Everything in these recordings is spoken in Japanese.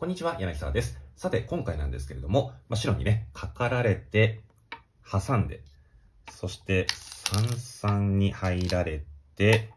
こんにちは、柳沢です。さて、今回なんですけれども、まあ、白にね、かかられて、挟んで、そして三々に入られて、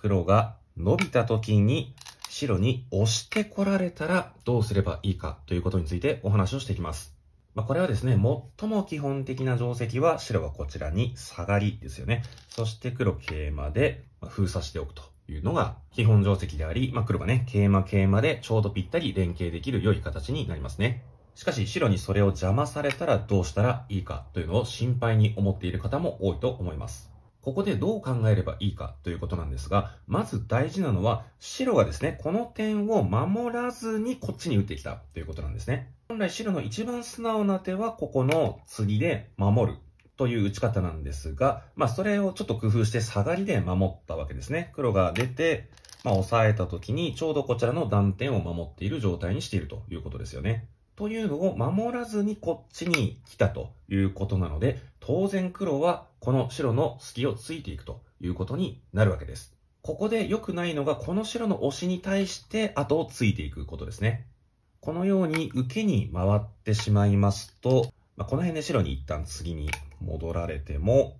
黒が伸びた時に白に押してこられたらどうすればいいかということについてお話をしていきます。まあ、これはですね、最も基本的な定石は白はこちらに下がりですよね。そして黒桂馬で封鎖しておくと。いうのが基本定石であり、まあ、黒がね、桂馬桂馬でちょうどぴったり連携できる良い形になりますね。しかし白にそれを邪魔されたらどうしたらいいかというのを心配に思っている方も多いと思います。ここでどう考えればいいかということなんですが、まず大事なのは、白がですね、この点を守らずにこっちに打ってきたということなんですね。本来白の一番素直な手は、ここの次で守るという打ち方なんですが、まあ、それをちょっと工夫して下がりで守ったわけですね。黒が出て、まあ、抑えた時に、ちょうどこちらの断点を守っている状態にしているということですよね。というのを守らずにこっちに来たということなので、当然黒はこの白の隙をついていくということになるわけです。ここで良くないのが、この白の押しに対して後をついていくことですね。このように受けに回ってしまいますと、まあ、この辺で白に一旦次に戻られても、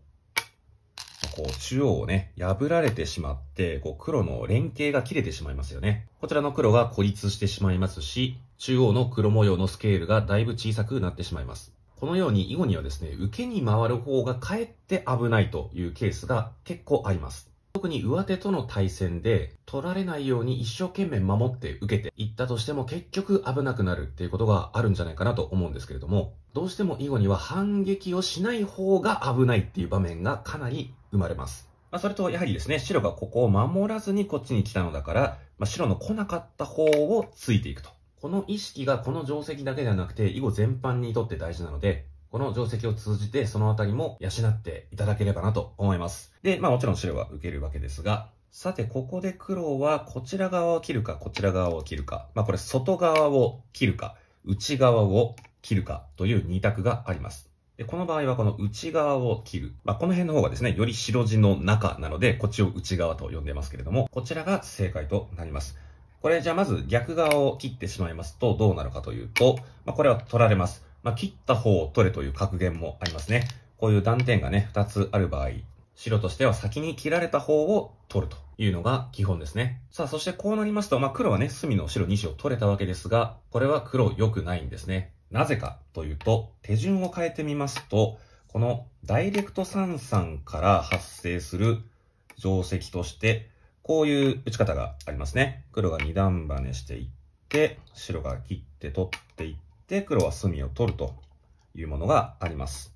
こう中央をね、破られてしまって、こう黒の連携が切れてしまいますよね。こちらの黒が孤立してしまいますし、中央の黒模様のスケールがだいぶ小さくなってしまいます。このように囲碁にはですね、受けに回る方がかえって危ないというケースが結構あります。特に上手との対戦で取られないように一生懸命守って受けていったとしても結局危なくなるっていうことがあるんじゃないかなと思うんですけれども、どうしても囲碁には反撃をしない方が危ないっていう場面がかなり生まれます。まあ、それとやはりですね、白がここを守らずにこっちに来たのだから、まあ、白の来なかった方をついていくと。この意識がこの定石だけではなくて、囲碁全般にとって大事なので、この定石を通じて、そのあたりも養っていただければなと思います。で、まあもちろん白は受けるわけですが、さて、ここで黒はこちら側を切るか、こちら側を切るか、まあこれ外側を切るか、内側を切るかという2択があります。で、この場合はこの内側を切る。まあ、この辺の方がですね、より白地の中なので、こっちを内側と呼んでますけれども、こちらが正解となります。これじゃあまず逆側を切ってしまいますとどうなるかというと、まあ、これは取られます。まあ、切った方を取れという格言もありますね。こういう断点がね、二つある場合、白としては先に切られた方を取るというのが基本ですね。さあ、そしてこうなりますと、まあ、黒はね、隅の白2子を取れたわけですが、これは黒良くないんですね。なぜかというと、手順を変えてみますと、このダイレクト三三から発生する定石として、こういう打ち方がありますね。黒が二段バネしていって、白が切って取っていって、って黒は隅を取るというものがあります。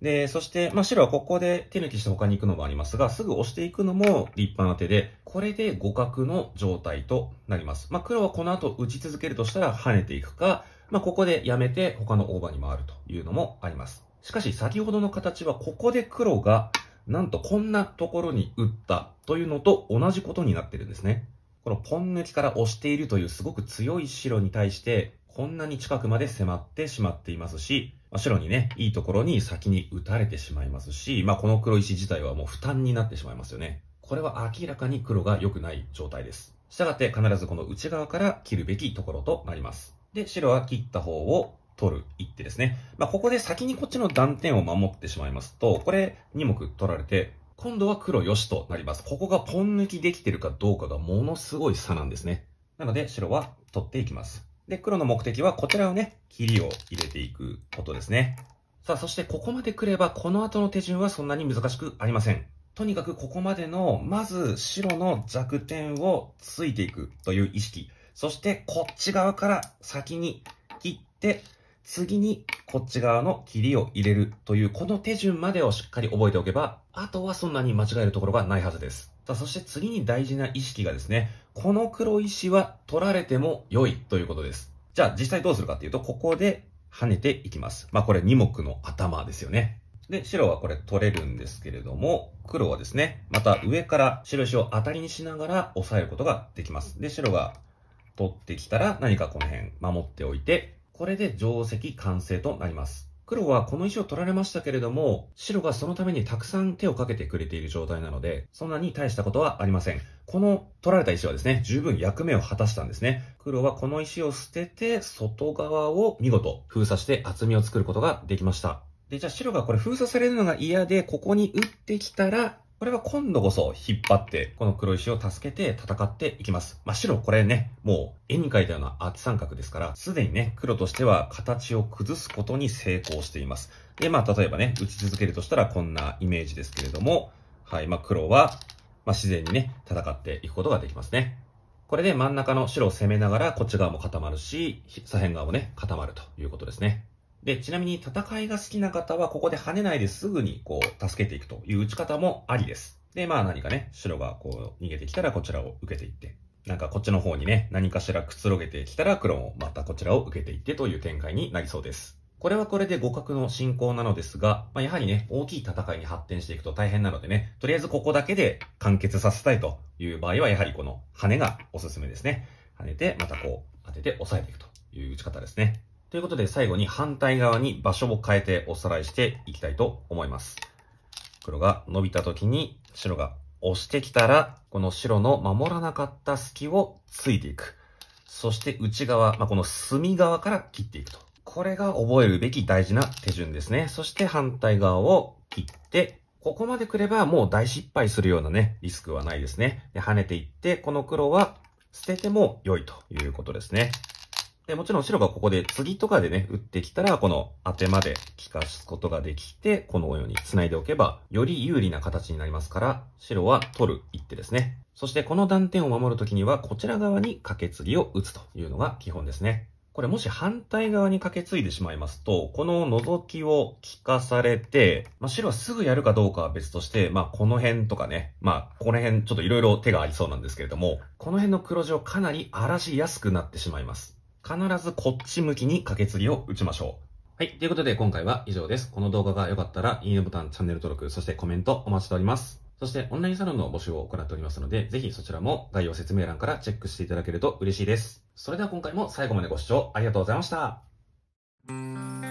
で、そして、まあ、白はここで手抜きして他に行くのもありますが、すぐ押していくのも立派な手で、これで互角の状態となります。まあ、黒はこの後打ち続けるとしたら跳ねていくか、まあ、ここでやめて他の大場に回るというのもあります。しかし、先ほどの形はここで黒が、なんとこんなところに打ったというのと同じことになってるんですね。このポン抜きから押しているというすごく強い白に対して、こんなに近くまで迫ってしまっていますし、まあ、白にね、いいところに先に打たれてしまいますし、まあ、この黒石自体はもう負担になってしまいますよね。これは明らかに黒が良くない状態です。したがって必ずこの内側から切るべきところとなります。で、白は切った方を取る一手ですね。まあ、ここで先にこっちの断点を守ってしまいますと、これ2目取られて、今度は黒良しとなります。ここがポン抜きできてるかどうかがものすごい差なんですね。なので白は取っていきます。で、黒の目的はこちらをね、切りを入れていくことですね。さあ、そしてここまで来れば、この後の手順はそんなに難しくありません。とにかくここまでの、まず白の弱点をついていくという意識。そしてこっち側から先に切って、次にこっち側の切りを入れるというこの手順までをしっかり覚えておけば、あとはそんなに間違えるところがないはずです。さあ、そして次に大事な意識がですね、この黒石は取られても良いということです。じゃあ実際どうするかっていうと、ここで跳ねていきます。まあこれ2目の頭ですよね。で、白はこれ取れるんですけれども、黒はですね、また上から白石を当たりにしながら押さえることができます。で、白が取ってきたら何かこの辺守っておいて、これで定石完成となります。黒はこの石を取られましたけれども、白がそのためにたくさん手をかけてくれている状態なので、そんなに大したことはありません。この取られた石はですね、十分役目を果たしたんですね。黒はこの石を捨てて、外側を見事封鎖して厚みを作ることができました。で、じゃあ白がこれ封鎖されるのが嫌で、ここに打ってきたら、これは今度こそ引っ張って、この黒石を助けて戦っていきます。まあ、白これね、もう絵に描いたような厚三角ですから、すでにね、黒としては形を崩すことに成功しています。で、まあ、例えばね、打ち続けるとしたらこんなイメージですけれども、はい、まあ、黒は、まあ、自然にね、戦っていくことができますね。これで真ん中の白を攻めながら、こっち側も固まるし、左辺側もね、固まるということですね。で、ちなみに戦いが好きな方は、ここで跳ねないですぐに、こう、助けていくという打ち方もありです。で、まあ何かね、白がこう、逃げてきたらこちらを受けていって、なんかこっちの方にね、何かしらくつろげてきたら黒もまたこちらを受けていってという展開になりそうです。これはこれで互角の進行なのですが、まあ、やはりね、大きい戦いに発展していくと大変なのでね、とりあえずここだけで完結させたいという場合は、やはりこの羽がおすすめですね。跳ねて、またこう当てて押さえていくという打ち方ですね。ということで最後に反対側に場所を変えておさらいしていきたいと思います。黒が伸びた時に白が押してきたら、この白の守らなかった隙をついていく。そして内側、まあ、この隅側から切っていくと。これが覚えるべき大事な手順ですね。そして反対側を切って、ここまで来ればもう大失敗するようなね、リスクはないですね。で跳ねていって、この黒は捨てても良いということですね。で、もちろん白がここで次とかでね、打ってきたら、この当てまで効かすことができて、このように繋いでおけば、より有利な形になりますから、白は取る一手ですね。そしてこの断点を守るときには、こちら側にかけ継ぎを打つというのが基本ですね。これもし反対側にかけ継いでしまいますと、この覗きを効かされて、まあ、白はすぐやるかどうかは別として、まあ、この辺とかね、まあ、この辺ちょっと色々手がありそうなんですけれども、この辺の黒地をかなり荒らしやすくなってしまいます。必ずこっち向きにカケツギを打ちましょう。はい。ということで今回は以上です。この動画が良かったら、いいねボタン、チャンネル登録、そしてコメントお待ちしております。そしてオンラインサロンの募集を行っておりますので、ぜひそちらも概要説明欄からチェックしていただけると嬉しいです。それでは今回も最後までご視聴ありがとうございました。